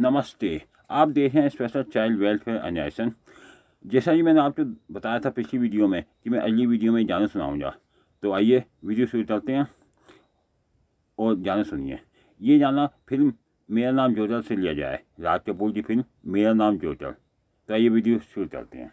नमस्ते आप देख रहे हैं स्पेशल चाइल्ड वेलफेयर अन्यासन जैसा कि मैंने आपको बताया था पिछली वीडियो में कि मैं अगली वीडियो में जाना सुनाऊंगा तो आइए वीडियो शुरू करते हैं और जाना सुनिए ये जाना फिल्म मेरा नाम जोटल से लिया जाए राज कपूर की फिल्म मेरा नाम जोटल तो आइए वीडियो शुरू करते हैं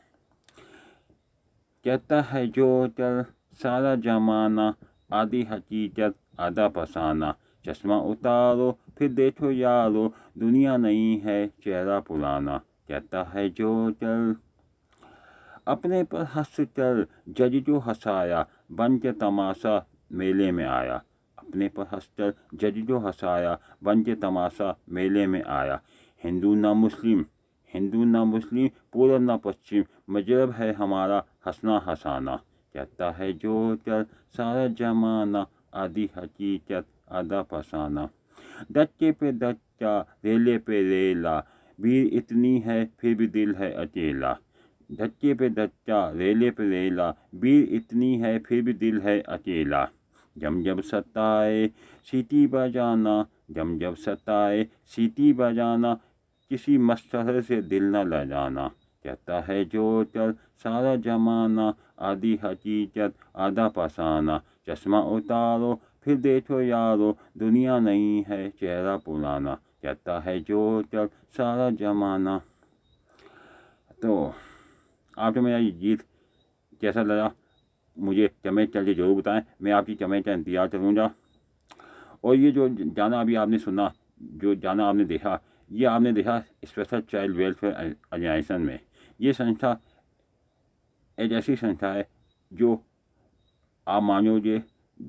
कहता है जोटल सारा जमाना आधी हकीकत आधा फसाना चश्मा उतारो फिर देखो यारो दुनिया नहीं है चेहरा पुराना कहता है जो चल अपने पर हंस चल जज जो हंसाया बन के तमाशा मेले में आया अपने पर हंस चल जज जो हंसाया बन के तमाशा मेले में आया हिंदू ना मुस्लिम हिंदू ना मुस्लिम पूर्व ना पश्चिम मजरब है हमारा हंसना हंसाना कहता है जो चल सारा जमाना आदि हकीकत आधा फसाना दच्चे पे दच्चा रेले पे रेला भीड़ इतनी है फिर भी दिल है अकेला दच्चे पे धच्चा रेले पे रेला भीड़ इतनी है फिर भी दिल है अकेला जम जब सताए सीटी बजाना जम जब सताए सीटी बजाना किसी मशहर से दिल न लजाना कहता है जो चल सारा जमाना आधी हकीकत आधा फसाना चश्मा उतारो फिर देखो यारो दुनिया नहीं है चेहरा पुराना कहता है जो चल सारा जमाना तो आपको मेरा ये गीत कैसा लगा मुझे कमेंट करके जरूर बताएं मैं आपकी कमेंट का इंतजार करूँगा और ये जो जाना अभी आपने सुना जो जाना आपने देखा ये आपने देखा स्पेशल चाइल्ड वेलफेयर ऑर्गेनाइजेशन में ये संस्था एक ऐसी संस्था है जो आप मानोगे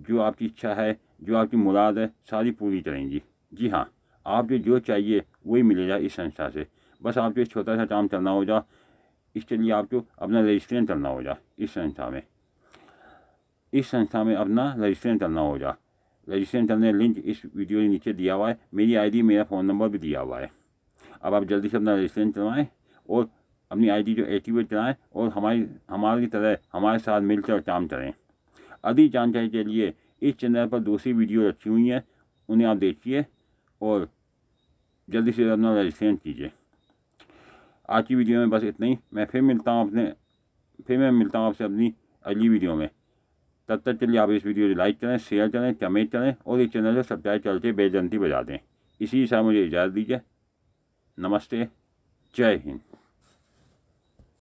जो आपकी इच्छा है जो आपकी मुराद है सारी पूरी करेंगी जी हाँ आपको जो चाहिए वही मिलेगा इस संस्था से बस आपको एक छोटा सा काम करना होगा इसके लिए आपको अपना रजिस्ट्रेशन करना होगा इस संस्था में इस संस्था में अपना रजिस्ट्रेशन करना होगा रजिस्ट्रेशन करने लिंक इस वीडियो के नीचे दिया हुआ है मेरी आईडी मेरा फ़ोन नंबर भी दिया हुआ है अब आप जल्दी से अपना रजिस्ट्रेशन करवाएँ और अपनी आईडी जो एक्टिवेट कराएँ और हमारी हमारी तरह हमारे साथ मिलकर काम करें अधिक जानकारी के लिए इस चैनल पर दूसरी वीडियो रखी हुई हैं उन्हें आप देखिए और जल्दी से अपना रजिस्ट्रेशन कीजिए आज की वीडियो में बस इतना ही मैं फिर मिलता हूँ अपने फिर मैं मिलता हूँ आपसे अपनी अगली वीडियो में तब तक चलिए आप इस वीडियो को लाइक करें शेयर करें कमेंट करें और इस चैनल को सब्सक्राइब करके बेजंती बजा दें इसी हिसाब मुझे इजाज़त दीजिए नमस्ते जय हिंद